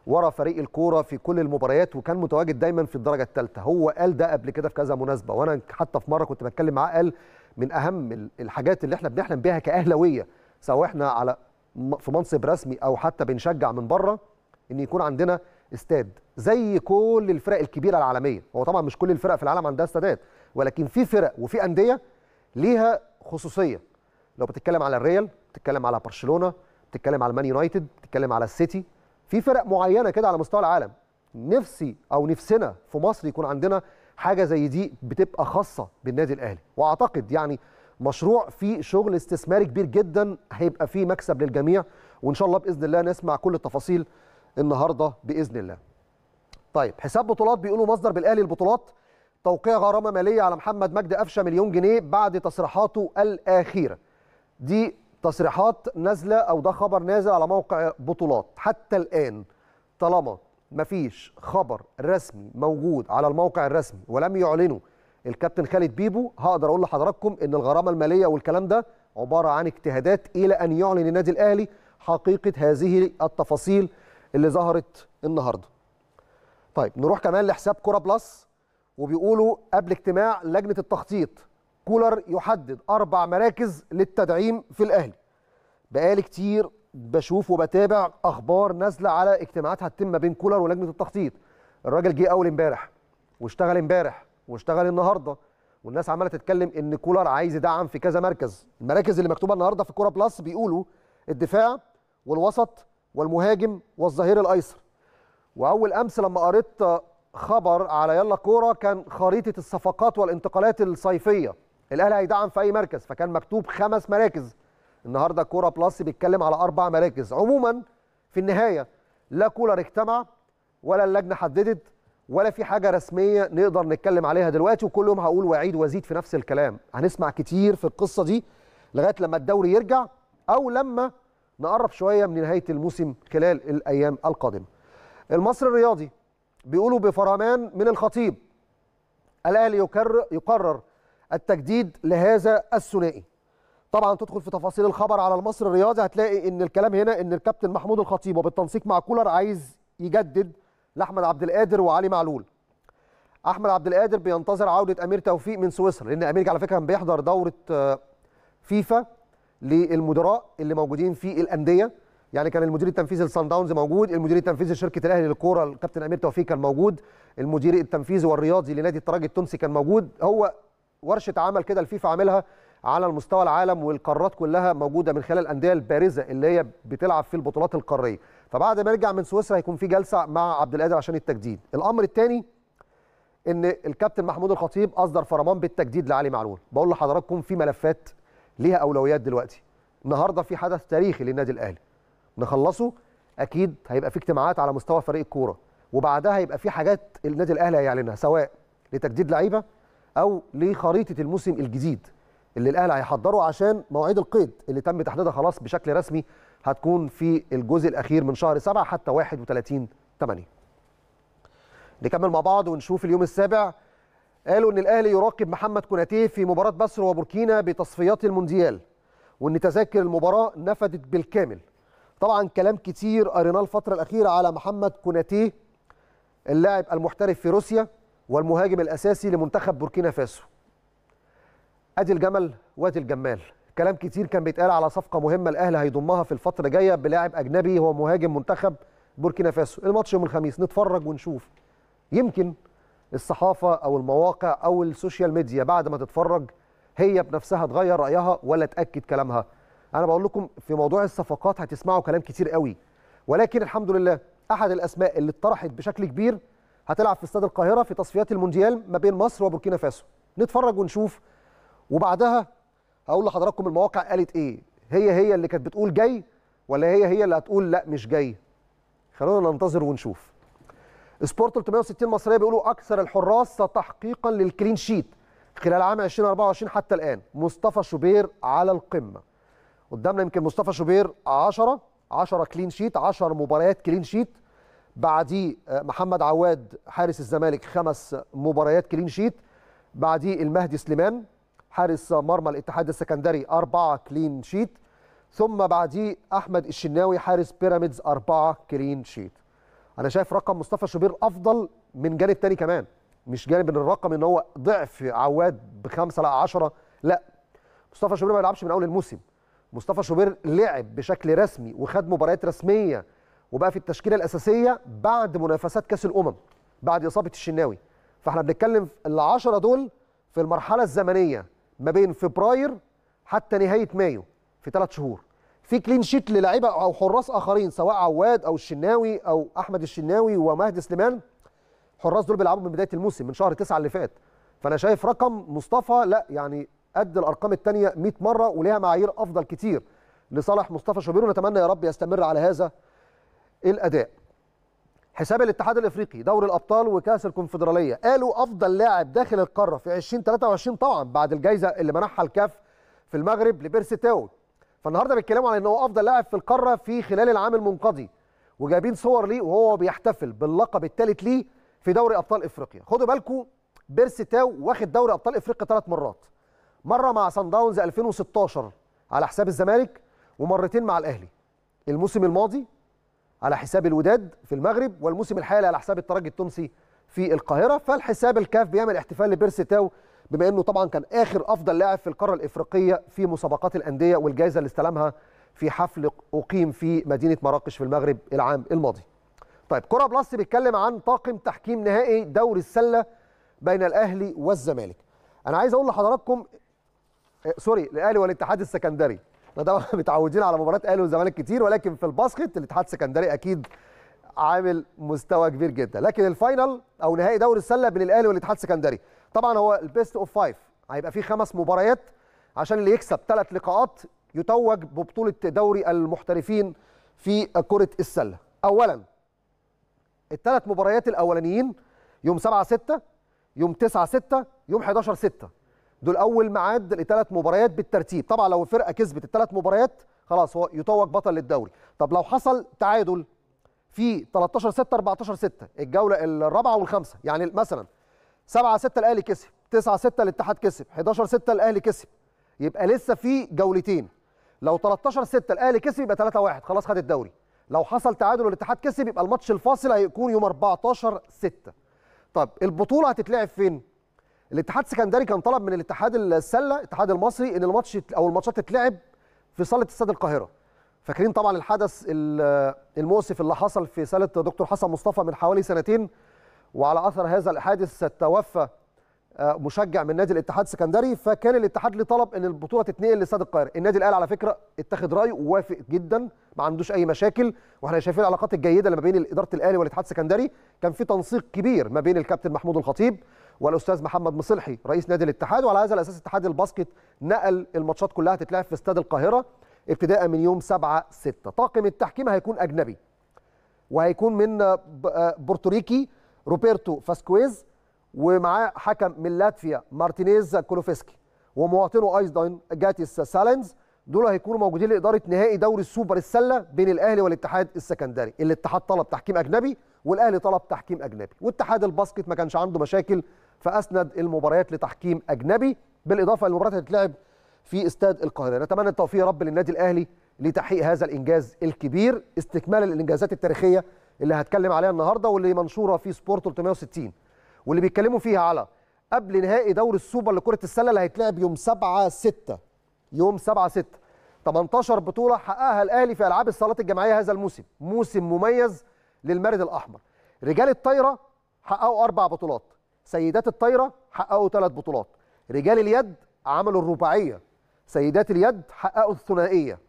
ورا فريق الكوره في كل المباريات وكان متواجد دايما في الدرجه الثالثه هو قال ده قبل كده في كذا مناسبه وانا حتى في مره كنت بتكلم معاه قال من اهم الحاجات اللي احنا بنحلم بيها كاهلاويه سواء احنا على في منصب رسمي او حتى بنشجع من بره ان يكون عندنا استاد زي كل الفرق الكبيره العالميه هو طبعا مش كل الفرق في العالم عندها استادات ولكن في فرق وفي انديه ليها خصوصيه لو بتتكلم على الريال بتتكلم على برشلونه بتتكلم على مان يونايتد بتتكلم على السيتي في فرق معينه كده على مستوى العالم نفسي او نفسنا في مصر يكون عندنا حاجه زي دي بتبقى خاصه بالنادي الاهلي واعتقد يعني مشروع فيه شغل استثماري كبير جدا هيبقى فيه مكسب للجميع وان شاء الله باذن الله نسمع كل التفاصيل النهارده باذن الله. طيب حساب بطولات بيقولوا مصدر بالاهلي البطولات توقيع غرامه ماليه على محمد مجدي قفشه مليون جنيه بعد تصريحاته الاخيره. دي تصريحات نازله او ده خبر نازل على موقع بطولات حتى الان طالما مفيش خبر رسمي موجود على الموقع الرسمي ولم يعلنوا الكابتن خالد بيبو هقدر اقول لحضراتكم ان الغرامه الماليه والكلام ده عباره عن اجتهادات الى ان يعلن النادي الاهلي حقيقه هذه التفاصيل اللي ظهرت النهارده. طيب نروح كمان لحساب كوره بلس وبيقولوا قبل اجتماع لجنه التخطيط كولر يحدد اربع مراكز للتدعيم في الاهلي. بقالي كتير بشوف وبتابع اخبار نازله على اجتماعات هتتم بين كولر ولجنه التخطيط. الراجل جه اول امبارح واشتغل امبارح واشتغل النهارده والناس عماله تتكلم ان كولر عايز يدعم في كذا مركز المراكز اللي مكتوبه النهارده في كوره بلس بيقولوا الدفاع والوسط والمهاجم والظهير الايسر واول امس لما قريت خبر على يلا كوره كان خريطه الصفقات والانتقالات الصيفيه الاهلي هيدعم في اي مركز فكان مكتوب خمس مراكز النهارده كوره بلس بيتكلم على اربع مراكز عموما في النهايه لا كولر اجتمع ولا اللجنه حددت ولا في حاجه رسميه نقدر نتكلم عليها دلوقتي وكل يوم هقول واعيد وازيد في نفس الكلام هنسمع كتير في القصه دي لغايه لما الدوري يرجع او لما نقرب شويه من نهايه الموسم خلال الايام القادمه المصري الرياضي بيقولوا بفرمان من الخطيب الاهلي يكرر يقرر التجديد لهذا الثنائي طبعا تدخل في تفاصيل الخبر على المصري الرياضي هتلاقي ان الكلام هنا ان الكابتن محمود الخطيب وبالتنسيق مع كولر عايز يجدد لاحمد عبد القادر وعلي معلول احمد عبد القادر بينتظر عوده امير توفيق من سويسرا لان امير على فكره كان بيحضر دوره آه، فيفا للمدراء اللي موجودين في الانديه يعني كان المدير التنفيذي لسان داونز موجود المدير التنفيذي لشركه الاهلي للكوره الكابتن امير توفيق كان موجود المدير التنفيذي والرياضي لنادي الترجي التونسي كان موجود هو ورشه عمل كده الفيفا عاملها على المستوى العالم والقارات كلها موجوده من خلال الانديه البارزه اللي هي بتلعب في البطولات القاريه فبعد ما يرجع من سويسرا هيكون في جلسه مع عبد القادر عشان التجديد الامر الثاني ان الكابتن محمود الخطيب اصدر فرمان بالتجديد لعلي معلول بقول لحضراتكم في ملفات ليها اولويات دلوقتي النهارده في حدث تاريخي للنادي الاهلي نخلصه اكيد هيبقى في اجتماعات على مستوى فريق الكوره وبعدها هيبقى في حاجات النادي الاهلي هيعلنها سواء لتجديد لعيبه او لخريطه الموسم الجديد اللي الاهلي هيحضره عشان مواعيد القيد اللي تم تحديدها خلاص بشكل رسمي هتكون في الجزء الاخير من شهر 7 حتى 31 8 نكمل مع بعض ونشوف اليوم السابع قالوا ان الاهلي يراقب محمد كوناتيه في مباراه بصر وبوركينا بتصفيات المونديال وان تذاكر المباراه نفدت بالكامل طبعا كلام كتير قريناه الفتره الاخيره على محمد كوناتيه اللاعب المحترف في روسيا والمهاجم الاساسي لمنتخب بوركينا فاسو ادي الجمل وادي الجمال كلام كتير كان بيتقال على صفقه مهمه الاهلي هيضمها في الفتره الجايه بلاعب اجنبي هو مهاجم منتخب بوركينا فاسو الماتش يوم الخميس نتفرج ونشوف يمكن الصحافه او المواقع او السوشيال ميديا بعد ما تتفرج هي بنفسها تغير رايها ولا تاكد كلامها انا بقول لكم في موضوع الصفقات هتسمعوا كلام كتير قوي ولكن الحمد لله احد الاسماء اللي اتطرحت بشكل كبير هتلعب في استاد القاهره في تصفيات المونديال ما بين مصر وبوركينا فاسو نتفرج ونشوف وبعدها هقول لحضراتكم المواقع قالت ايه هي هي اللي كانت بتقول جاي ولا هي هي اللي هتقول لا مش جاي خلونا ننتظر ونشوف سبورت 360 مصريه بيقولوا اكثر الحراس تحقيقا للكلين شيت خلال عام 2024 حتى الان مصطفى شوبير على القمه قدامنا يمكن مصطفى شوبير 10 10 كلين شيت 10 مباريات كلين شيت بعديه آه، محمد عواد حارس الزمالك خمس مباريات كلين شيت بعديه المهدي سليمان حارس مرمى الاتحاد السكندري أربعة كلين شيت ثم بعديه أحمد الشناوي حارس بيراميدز أربعة كلين شيت أنا شايف رقم مصطفى شوبير أفضل من جانب تاني كمان مش جانب الرقم ان هو ضعف عواد بخمسه لا 10 لا مصطفى شوبير ما يلعبش من اول الموسم مصطفى شوبير لعب بشكل رسمي وخد مباريات رسميه وبقى في التشكيله الاساسيه بعد منافسات كاس الامم بعد اصابه الشناوي فاحنا بنتكلم العشرة 10 دول في المرحله الزمنيه ما بين فبراير حتى نهايه مايو في ثلاث شهور في كلين شيت للاعيبه او حراس اخرين سواء عواد او الشناوي او احمد الشناوي ومهدي سليمان الحراس دول بيلعبوا من بدايه الموسم من شهر 9 اللي فات فانا شايف رقم مصطفى لا يعني قد الارقام الثانيه 100 مره وليها معايير افضل كتير لصالح مصطفى شوبير ونتمنى يا رب يستمر على هذا الاداء حساب الاتحاد الافريقي دوري الابطال وكاس الكونفدراليه قالوا افضل لاعب داخل القاره في 2023 طبعا بعد الجائزه اللي منحها الكاف في المغرب لبيرسي تاو فالنهارده بيتكلموا على ان هو افضل لاعب في القاره في خلال العام المنقضي وجايبين صور ليه وهو بيحتفل باللقب الثالث ليه في دوري ابطال افريقيا خدوا بالكم بيرسي تاو واخد دوري ابطال افريقيا ثلاث مرات مره مع سان داونز 2016 على حساب الزمالك ومرتين مع الاهلي الموسم الماضي على حساب الوداد في المغرب والموسم الحالي على حساب الترجي التونسي في القاهره فالحساب الكاف بيعمل احتفال لبيرسي تاو بما انه طبعا كان اخر افضل لاعب في القاره الافريقيه في مسابقات الانديه والجائزه اللي استلمها في حفل اقيم في مدينه مراكش في المغرب العام الماضي. طيب كره بلس بيتكلم عن طاقم تحكيم نهائي دوري السله بين الاهلي والزمالك. انا عايز اقول لحضراتكم آه، سوري الاهلي والاتحاد السكندري احنا طبعا متعودين على مباراه الاهلي والزمالك كتير ولكن في الباسكت الاتحاد السكندري اكيد عامل مستوى كبير جدا لكن الفاينل او نهائي دوري السله بين الاهلي والاتحاد السكندري طبعا هو البيست اوف فايف هيبقى فيه خمس مباريات عشان اللي يكسب ثلاث لقاءات يتوج ببطوله دوري المحترفين في كره السله اولا الثلاث مباريات الاولانيين يوم 7 6 يوم 9 6 يوم 11 6 دول اول ميعاد لثلاث مباريات بالترتيب طبعا لو الفرقه كسبت الثلاث مباريات خلاص هو يتوج بطل للدوري طب لو حصل تعادل في 13 6 14 6 الجوله الرابعه والخامسه يعني مثلا 7 6 الاهلي كسب 9 6 الاتحاد كسب 11 6 الاهلي كسب يبقى لسه في جولتين لو 13 6 الاهلي كسب يبقى 3 1 خلاص خد الدوري لو حصل تعادل والاتحاد كسب يبقى الماتش الفاصل هيكون يوم 14 6 طب البطوله هتتلعب فين الاتحاد السكندري كان طلب من الاتحاد السله الاتحاد المصري ان الماتش او الماتشات تتلعب في صاله استاد القاهره فاكرين طبعا الحدث المؤسف اللي حصل في صاله دكتور حسن مصطفى من حوالي سنتين وعلى اثر هذا الحادث توفى آه، مشجع من نادي الاتحاد السكندري فكان الاتحاد اللي طلب ان البطوله تتنقل لاستاد القاهره النادي الاهلي على فكره اتخذ رايه ووافق جدا ما عندوش اي مشاكل واحنا شايفين العلاقات الجيده اللي ما بين اداره الاهلي والاتحاد السكندري كان في تنسيق كبير ما بين الكابتن محمود الخطيب والاستاذ محمد مصلحي رئيس نادي الاتحاد وعلى هذا الاساس اتحاد الباسكت نقل الماتشات كلها هتتلعب في استاد القاهره ابتداء من يوم 7 6 طاقم التحكيم هيكون اجنبي وهيكون من آه، بورتوريكي روبرتو فاسكويز ومعاه حكم من لاتفيا مارتينيز كولوفيسكي ومواطنه ايضا جاتيس سالينز دول هيكونوا موجودين لاداره نهائي دوري السوبر السله بين الاهلي والاتحاد السكندري الاتحاد طلب تحكيم اجنبي والاهلي طلب تحكيم اجنبي واتحاد الباسكت ما كانش عنده مشاكل فاسند المباريات لتحكيم اجنبي بالاضافه للمباريات اللي هتتلعب في استاد القاهره نتمنى التوفيق يا رب للنادي الاهلي لتحقيق هذا الانجاز الكبير استكمالا للانجازات التاريخيه اللي هتكلم عليها النهارده واللي منشوره في سبورت 360 واللي بيتكلموا فيها على قبل نهائي دوري السوبر لكره السله اللي هيتلعب يوم 7 6 يوم 7 6 18 بطوله حققها الاهلي في العاب الصالات الجماعيه هذا الموسم موسم مميز للمارد الاحمر رجال الطايره حققوا اربع بطولات سيدات الطايره حققوا ثلاث بطولات رجال اليد عملوا الرباعيه سيدات اليد حققوا الثنائيه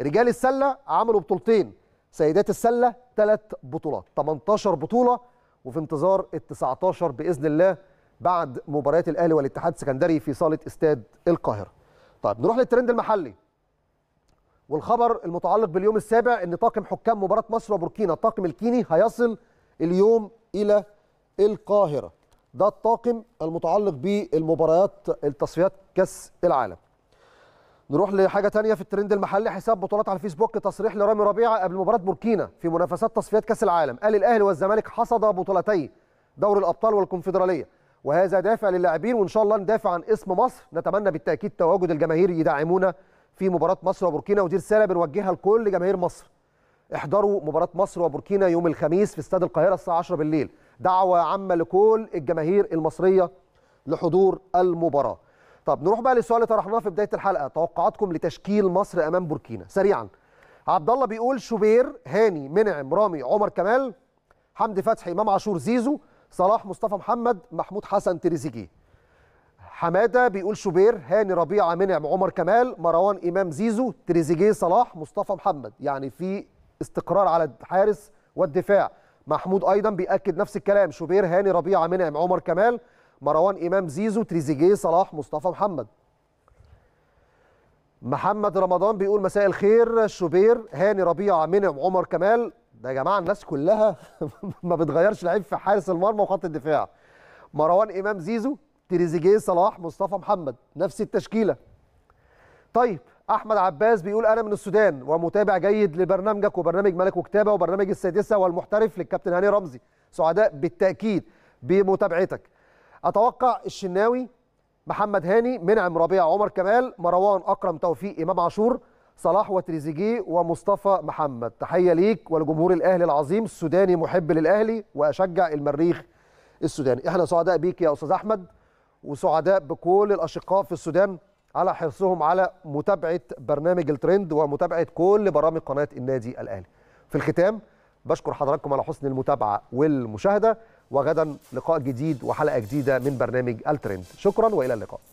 رجال السله عملوا بطولتين سيدات السله ثلاث بطولات 18 بطوله وفي انتظار ال 19 باذن الله بعد مباريات الاهلي والاتحاد السكندري في صاله استاد القاهره. طيب نروح للترند المحلي. والخبر المتعلق باليوم السابع ان طاقم حكام مباراه مصر وبوركينا الطاقم الكيني هيصل اليوم الى القاهره. ده الطاقم المتعلق بالمباريات التصفيات كاس العالم نروح لحاجه تانية في الترند المحلي حساب بطولات على الفيسبوك تصريح لرامي ربيعه قبل مباراه بوركينا في منافسات تصفيات كاس العالم قال الاهلي والزمالك حصد بطولتي دوري الابطال والكونفدراليه وهذا دافع للاعبين وان شاء الله ندافع عن اسم مصر نتمنى بالتاكيد تواجد الجماهير يدعمونا في مباراه مصر وبوركينا ودي رساله بنوجهها لكل جماهير مصر احضروا مباراه مصر وبوركينا يوم الخميس في استاد القاهره الساعه 10 بالليل دعوة عامة لكل الجماهير المصرية لحضور المباراة طب نروح بقى للسؤال اللي طرحناه في بداية الحلقة توقعاتكم لتشكيل مصر أمام بوركينا سريعا عبد الله بيقول شوبير هاني منعم رامي عمر كمال حمدي فتحي امام عاشور زيزو صلاح مصطفى محمد محمود حسن تريزيجيه حماده بيقول شوبير هاني ربيعه منعم عمر كمال مروان امام زيزو تريزيجيه صلاح مصطفى محمد يعني في استقرار على الحارس والدفاع محمود ايضا بياكد نفس الكلام شوبير هاني ربيعه منعم عمر كمال مروان امام زيزو تريزيجيه صلاح مصطفى محمد محمد رمضان بيقول مساء الخير شوبير هاني ربيعه منعم عمر كمال ده يا جماعه الناس كلها ما بتغيرش لعيب في حارس المرمى وخط الدفاع مروان امام زيزو تريزيجيه صلاح مصطفى محمد نفس التشكيله طيب احمد عباس بيقول انا من السودان ومتابع جيد لبرنامجك وبرنامج ملك وكتابه وبرنامج السادسه والمحترف للكابتن هاني رمزي سعداء بالتاكيد بمتابعتك اتوقع الشناوي محمد هاني منعم ربيع عمر كمال مروان اكرم توفيق امام عاشور صلاح وتريزيجيه ومصطفى محمد تحيه ليك ولجمهور الاهلي العظيم السوداني محب للاهلي واشجع المريخ السوداني احنا سعداء بيك يا استاذ احمد وسعداء بكل الاشقاء في السودان على حرصهم على متابعه برنامج الترند ومتابعه كل برامج قناه النادي الاهلي. في الختام بشكر حضراتكم على حسن المتابعه والمشاهده وغدا لقاء جديد وحلقه جديده من برنامج الترند. شكرا والى اللقاء.